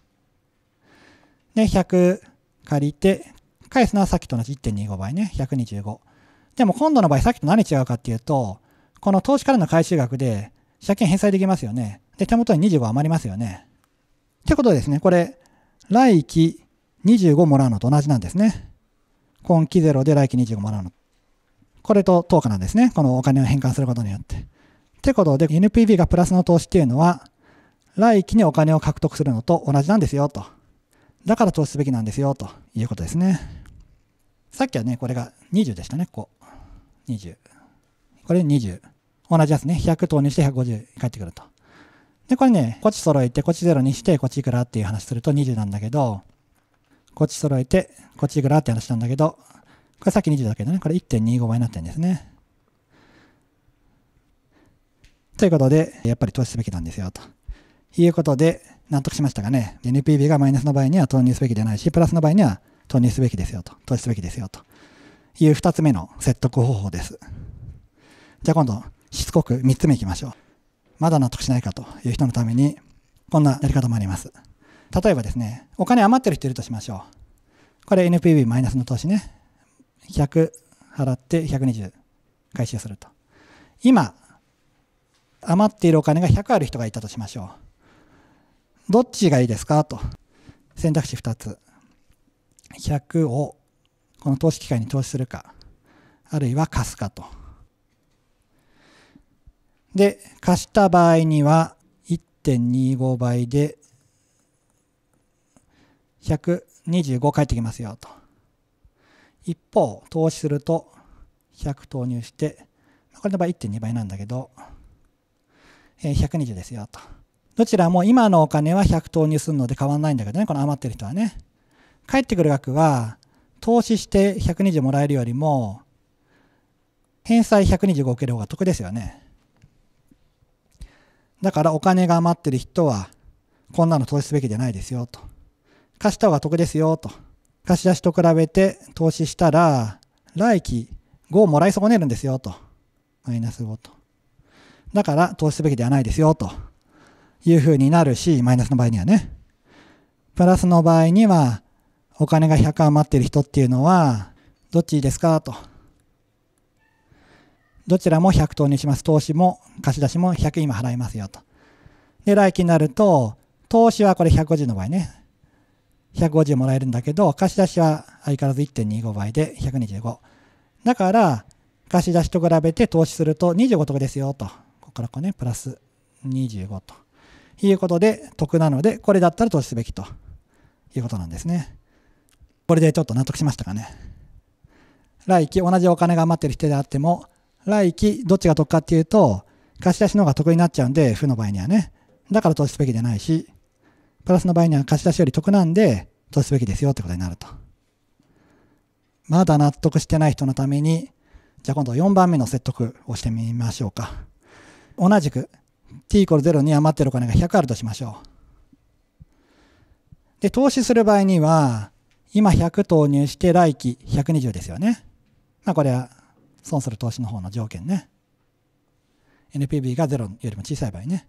で、100借りて返すのはさっきと同じ1.25倍ね、125。でも今度の場合、さっきと何違うかっていうと、この投資からの回収額で借金返済できますよね。で、手元に25余りますよね。ってことですね、これ、来期25もらうのと同じなんですね。今期0で来期25もらうの。これと等価なんですね。このお金を返還することによって。ってことで、NPV がプラスの投資っていうのは、来期にお金を獲得するのと同じなんですよ、と。だから投資すべきなんですよ、ということですね。さっきはね、これが20でしたね、こう。20。これ20。同じやつね、100投入して150返ってくると。で、これね、こっち揃えて、こっち0にして、こっちいくらっていう話すると20なんだけど、こっち揃えて、こっちいくらって話なんだけど、これさっき20だけどね、これ1.25倍になってるんですね。ということで、やっぱり投資すべきなんですよ、ということで、納得しましたがね、n p v がマイナスの場合には投入すべきでないし、プラスの場合には投入すべきですよと、投資すべきですよという2つ目の説得方法です。じゃあ今度、しつこく3つ目いきましょう。まだ納得しないかという人のために、こんなやり方もあります。例えばですね、お金余ってる人いるとしましょう。これ NPV マイナスの投資ね。100払って120回収すると。今、余っているお金が100ある人がいたとしましょう。どっちがいいですかと。選択肢2つ。100をこの投資機会に投資するか、あるいは貸すかと。で、貸した場合には1.25倍で125返ってきますよと。一方、投資すると100投入して、これの場合1.2倍なんだけど、120ですよと。どちらも今のお金は100投入するので変わらないんだけどね、この余ってる人はね。返ってくる額は投資して120もらえるよりも返済125受ける方が得ですよね。だからお金が余ってる人はこんなの投資すべきじゃないですよと。貸した方が得ですよと。貸し出しと比べて投資したら来期5をもらい損ねるんですよと。マイナス5と。だから投資すべきではないですよというふうになるし、マイナスの場合にはね。プラスの場合にはお金が100余ってる人っていうのは、どっちですかと。どちらも100等にします。投資も貸し出しも100今払いますよと。で、来期になると、投資はこれ150の場合ね。150もらえるんだけど、貸し出しは相変わらず1.25倍で125。だから、貸し出しと比べて投資すると25得ですよと。ここからこうね、プラス25と。いうことで、得なので、これだったら投資すべきということなんですね。これでちょっと納得しましたかね。来期、同じお金が余ってる人であっても、来期、どっちが得かっていうと、貸し出しの方が得になっちゃうんで、負の場合にはね。だから投資すべきじゃないし、プラスの場合には貸し出しより得なんで、投資すべきですよってことになると。まだ納得してない人のために、じゃあ今度4番目の説得をしてみましょうか。同じく t イコール0に余ってるお金が100あるとしましょう。で、投資する場合には、今100投入して来期120ですよね。まあこれは損する投資の方の条件ね。n p v が0よりも小さい場合ね。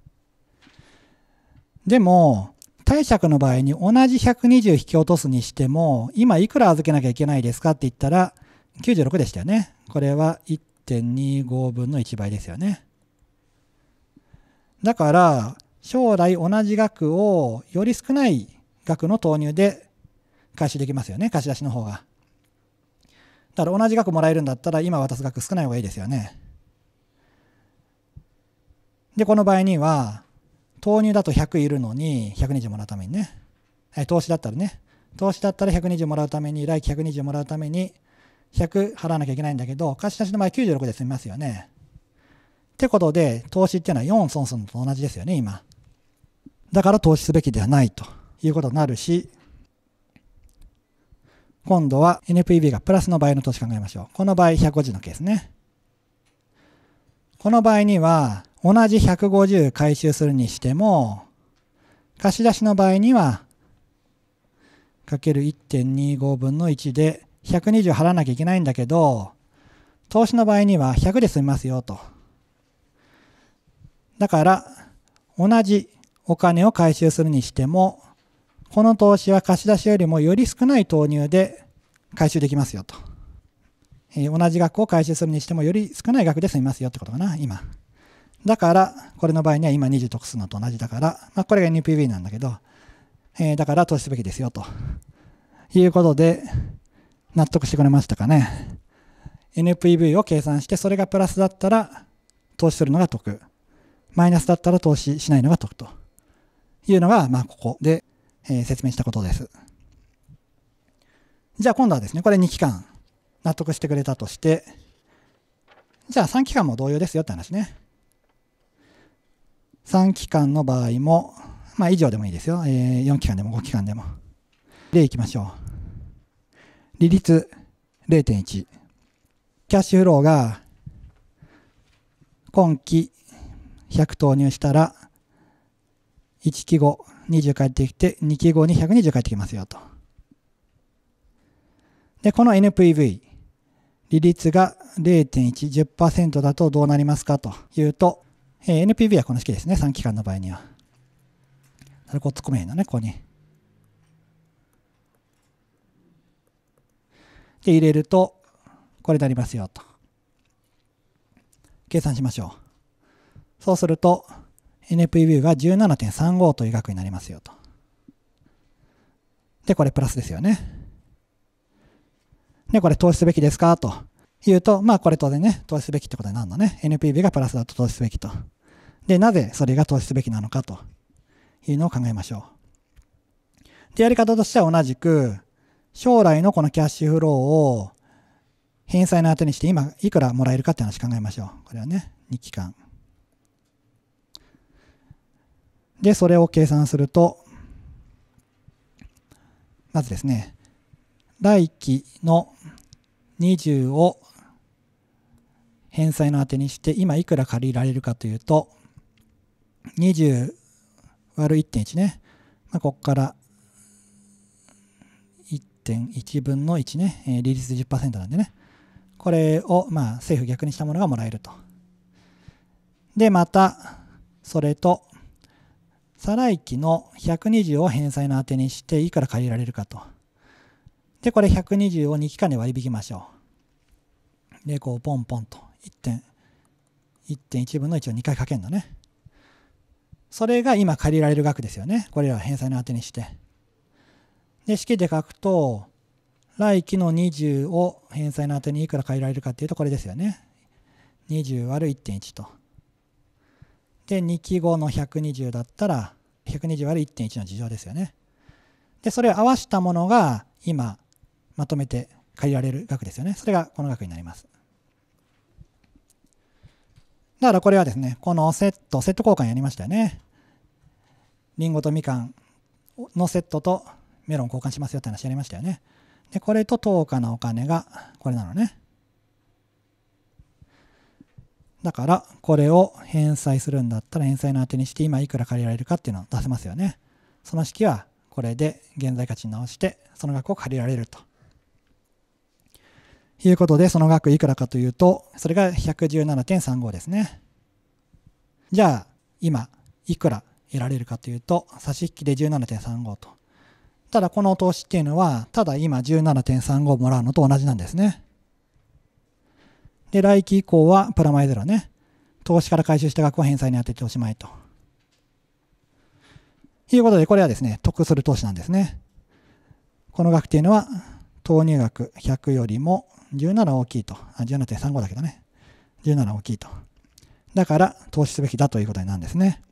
でも、貸借の場合に同じ120引き落とすにしても、今いくら預けなきゃいけないですかって言ったら、96でしたよね。これは1.25分の1倍ですよね。だから、将来同じ額をより少ない額の投入で回収できますよね貸し出しの方がだから同じ額もらえるんだったら今渡す額少ない方がいいですよねでこの場合には投入だと100いるのに120もらうためにね投資だったらね投資だったら120もらうために来期120もらうために100払わなきゃいけないんだけど貸し出しの場合96で済みますよねってことで投資っていうのは4損するのと同じですよね今だから投資すべきではないということになるし今度は NPV がプラスの場合の投資考えましょう。この場合150のケースね。この場合には同じ150回収するにしても貸し出しの場合にはかける1.25分の1で120払わなきゃいけないんだけど投資の場合には100で済みますよと。だから同じお金を回収するにしてもこの投資は貸し出しよりもより少ない投入で回収できますよと。えー、同じ額を回収するにしてもより少ない額で済みますよってことかな、今。だから、これの場合には今20得するのと同じだから、まあ、これが NPV なんだけど、えー、だから投資すべきですよと。いうことで、納得してくれましたかね。NPV を計算して、それがプラスだったら投資するのが得。マイナスだったら投資しないのが得というのが、まあ、ここでえ説明したことです。じゃあ今度はですね、これ2期間納得してくれたとして、じゃあ3期間も同様ですよって話ね。3期間の場合も、まあ以上でもいいですよ。えー、4期間でも5期間でも。例いきましょう。利率0.1。キャッシュフローが今期100投入したら、1期後20帰ってきて、2期号に120帰ってきますよと。で、この NPV、利率が0.1、10%だとどうなりますかというと、えー、NPV はこの式ですね、3期間の場合には。ただこう突っ込めへんのね、ここに。で、入れると、これになりますよと。計算しましょう。そうすると、NPV が17.35という額になりますよと。で、これプラスですよね。で、これ投資すべきですかと言うと、まあこれ当然ね、投資すべきってことになるのね。NPV がプラスだと投資すべきと。で、なぜそれが投資すべきなのかというのを考えましょう。で、やり方としては同じく、将来のこのキャッシュフローを返済の当てにして今いくらもらえるかって話考えましょう。これはね、日期間。で、それを計算すると、まずですね、来期の20を返済の当てにして、今いくら借りられるかというと、20 ÷ 1.1ね。まあ、ここから1.1分の1ね、え利率10%なんでね。これを、まあ、政府逆にしたものがもらえると。で、また、それと、再来期の120を返済の当てにしていくら借りられるかと。で、これ120を2期間で割り引きましょう。で、こうポンポンと1.1点、1分の1を2回かけるのね。それが今借りられる額ですよね。これらを返済の当てにして。で、式で書くと、来期の20を返済の当てにいくら借りられるかっていうとこれですよね。20割る1.1と。で2記号の120だったら 120÷1.1 の事情ですよね。でそれを合わしたものが今まとめて借りられる額ですよね。それがこの額になります。だからこれはですね、このセット、セット交換やりましたよね。りんごとみかんのセットとメロン交換しますよって話やりましたよね。で、これと等価のお金がこれなのね。だから、これを返済するんだったら、返済の当てにして、今いくら借りられるかっていうのを出せますよね。その式は、これで現在価値に直して、その額を借りられると。いうことで、その額いくらかというと、それが117.35ですね。じゃあ、今、いくら得られるかというと、差し引きで17.35と。ただ、この投資っていうのは、ただ今17.35もらうのと同じなんですね。で、来期以降はプラマイゼロね。投資から回収した額は返済に充てておしまいと。いうことで、これはですね、得する投資なんですね。この額っていうのは、投入額100よりも17大きいと。あ、17.35だけどね。17大きいと。だから、投資すべきだということになんですね。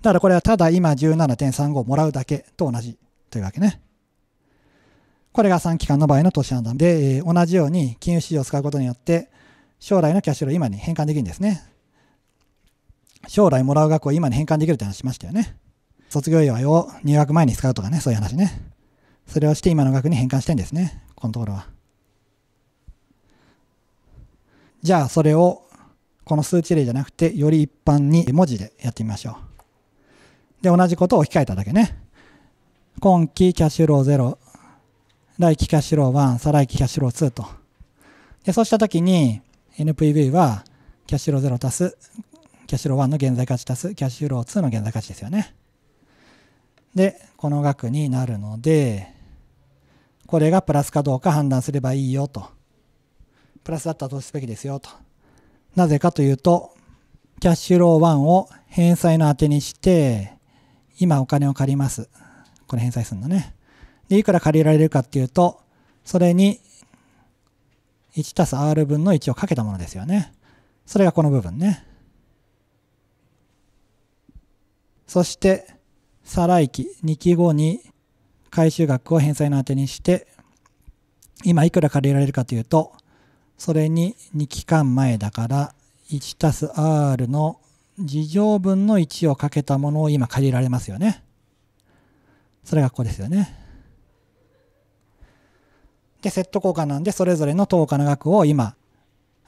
だからこれはただ今17.35もらうだけと同じというわけね。これが3期間の場合の投資判断で、えー、同じように金融市場を使うことによって、将来のキャッシュロを今に変換できるんですね。将来もらう額を今に変換できるって話しましたよね。卒業祝いを入学前に使うとかね、そういう話ね。それをして今の額に変換してんですね、このところは。じゃあ、それを、この数値例じゃなくて、より一般に文字でやってみましょう。で、同じことを置き換えただけね。今期キャッシュローゼロ来期キャッシュロー1、再来期キャッシュロー2と。で、そうしたときに NPV はキャッシュロー0足す、キャッシュロー1の現在価値足す、キャッシュロー2の現在価値ですよね。で、この額になるので、これがプラスかどうか判断すればいいよと。プラスだったら投資すべきですよと。なぜかというと、キャッシュロー1を返済の当てにして、今お金を借ります。これ返済するのね。で、いくら借りられるかっていうと、それに 1+r 分の1をかけたものですよね。それがこの部分ね。そして、再来期、2期後に回収額を返済の当てにして、今いくら借りられるかというと、それに2期間前だから、1+r の事乗分の1をかけたものを今借りられますよね。それがここですよね。で、セット交換なんで、それぞれの等価の額を今、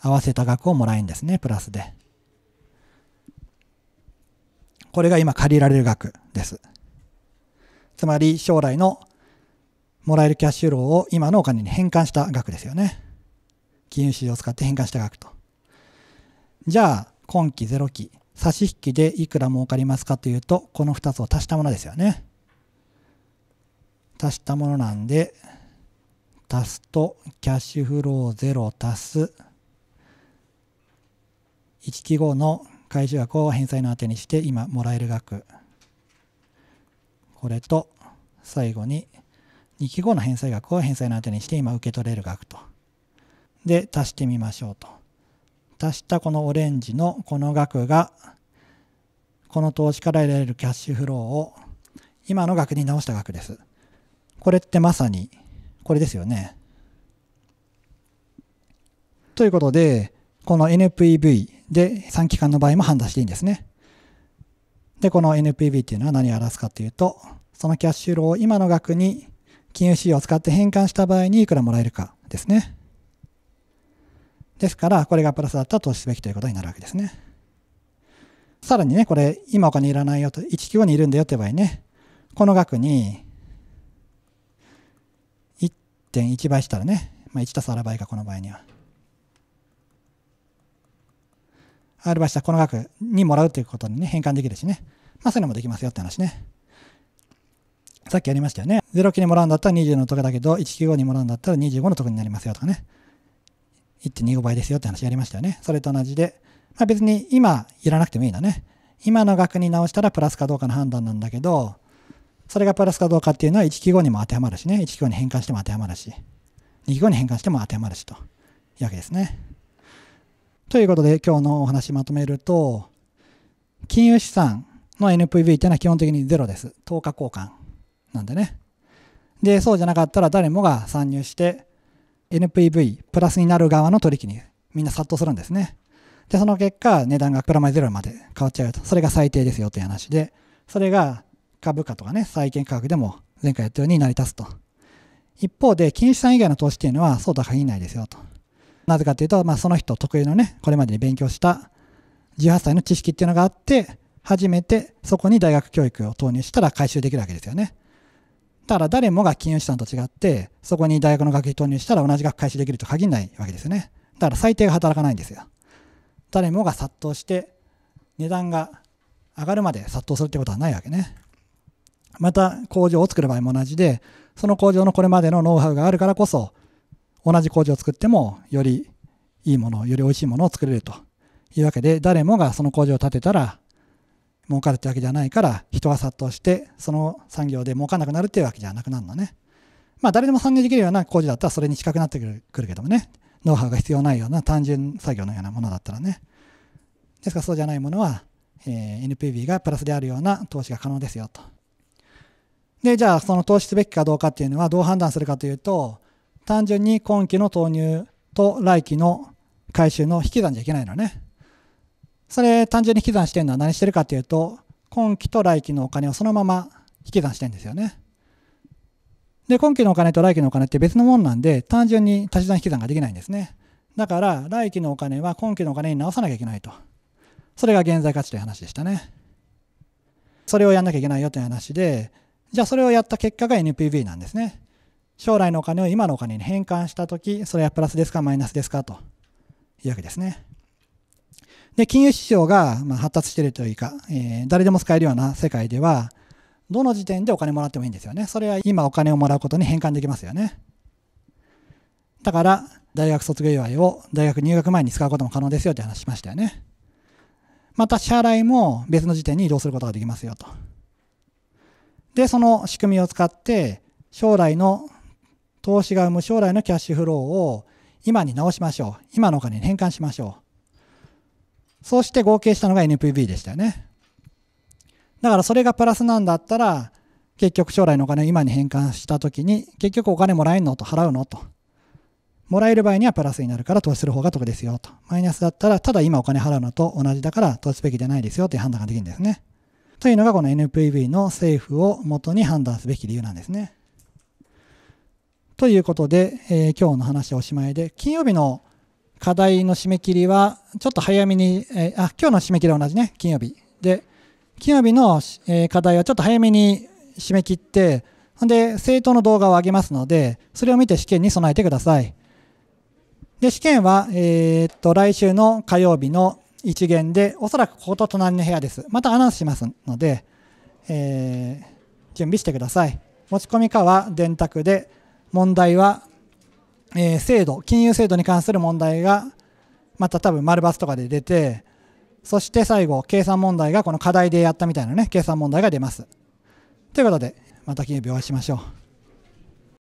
合わせた額をもらえるんですね、プラスで。これが今借りられる額です。つまり、将来のもらえるキャッシュローを今のお金に変換した額ですよね。金融市場を使って変換した額と。じゃあ、今期0期、差し引きでいくら儲かりますかというと、この2つを足したものですよね。足したものなんで、足すとキャッシュフロー0足す1記号の回収額を返済のあてにして今もらえる額これと最後に2記号の返済額を返済のあてにして今受け取れる額とで足してみましょうと足したこのオレンジのこの額がこの投資から得られるキャッシュフローを今の額に直した額ですこれってまさにこれですよね。ということで、この NPV で3期間の場合も判断していいんですね。で、この NPV っていうのは何を表すかというと、そのキャッシュローを今の額に金融資料を使って変換した場合にいくらもらえるかですね。ですから、これがプラスだったら投資すべきということになるわけですね。さらにね、これ、今お金いらないよと、1規模にいるんだよって場合ね、この額に1.1倍したらね、まあ、1たす r 倍か、この場合には。r 倍したらこの額にもらうということに、ね、変換できるしね。まあ、そういうのもできますよって話ね。さっきやりましたよね。0期にもらうんだったら20の得だけど、195にもらうんだったら25の得になりますよとかね。1.25倍ですよって話やりましたよね。それと同じで、まあ、別に今いらなくてもいいのね。今の額に直したらプラスかどうかの判断なんだけど、それがプラスかどうかっていうのは1記号にも当てはまるしね、1記号に変換しても当てはまるし、2記号に変換しても当てはまるしというわけですね。ということで今日のお話まとめると、金融資産の NPV っていうのは基本的にゼロです。等価交換なんでね。で、そうじゃなかったら誰もが参入して NPV プラスになる側の取引にみんな殺到するんですね。で、その結果値段がプラマイゼロまで変わっちゃうと。それが最低ですよという話で、それが株価とかね、債券価格でも前回やったように成り立つと。一方で、金融資産以外の投資っていうのはそうとは限らないですよと。なぜかというと、まあ、その人特有のね、これまでに勉強した18歳の知識っていうのがあって、初めてそこに大学教育を投入したら回収できるわけですよね。だから誰もが金融資産と違って、そこに大学の学費投入したら同じ額回収できると限らないわけですよね。だから最低が働かないんですよ。誰もが殺到して、値段が上がるまで殺到するってことはないわけね。また工場を作る場合も同じで、その工場のこれまでのノウハウがあるからこそ、同じ工場を作ってもよりいいもの、より美味しいものを作れるというわけで、誰もがその工場を建てたら儲かるってわけじゃないから、人が殺到して、その産業で儲かなくなるっていうわけじゃなくなるのね。まあ誰でも参入できるような工事だったらそれに近くなってくるけどもね、ノウハウが必要ないような単純作業のようなものだったらね。ですからそうじゃないものは、えー、NPV がプラスであるような投資が可能ですよと。で、じゃあその投資すべきかどうかっていうのはどう判断するかというと、単純に今期の投入と来期の回収の引き算じゃいけないのね。それ単純に引き算してるのは何してるかっていうと、今期と来期のお金をそのまま引き算してるんですよね。で、今期のお金と来期のお金って別のもんなんで、単純に足し算引き算ができないんですね。だから、来期のお金は今期のお金に直さなきゃいけないと。それが現在価値という話でしたね。それをやんなきゃいけないよという話で、じゃあそれをやった結果が NPV なんですね。将来のお金を今のお金に変換したとき、それはプラスですかマイナスですかというわけですね。で、金融市場がま発達しているというか、えー、誰でも使えるような世界では、どの時点でお金もらってもいいんですよね。それは今お金をもらうことに変換できますよね。だから、大学卒業祝いを大学入学前に使うことも可能ですよって話しましたよね。また支払いも別の時点に移動することができますよと。で、その仕組みを使って、将来の、投資が生む将来のキャッシュフローを今に直しましょう。今のお金に変換しましょう。そうして合計したのが NPV でしたよね。だからそれがプラスなんだったら、結局将来のお金を今に変換した時に、結局お金もらえるのと払うのと。もらえる場合にはプラスになるから投資する方が得ですよと。マイナスだったら、ただ今お金払うのと同じだから投資すべきじゃないですよという判断ができるんですね。というのがこの NPV の政府をもとに判断すべき理由なんですね。ということで、えー、今日の話はおしまいで、金曜日の課題の締め切りは、ちょっと早めに、えー、あ、今日の締め切りは同じね、金曜日。で、金曜日の、えー、課題はちょっと早めに締め切って、ほんで、政党の動画を上げますので、それを見て試験に備えてください。で、試験は、えー、っと、来週の火曜日の1弦で、おそらくここと隣の部屋です。またアナウンスしますので、えー、準備してください。持ち込みかは電卓で、問題は、えー、制度、金融制度に関する問題が、また多分丸バスとかで出て、そして最後、計算問題がこの課題でやったみたいなね、計算問題が出ます。ということで、また金曜日お会いしましょう。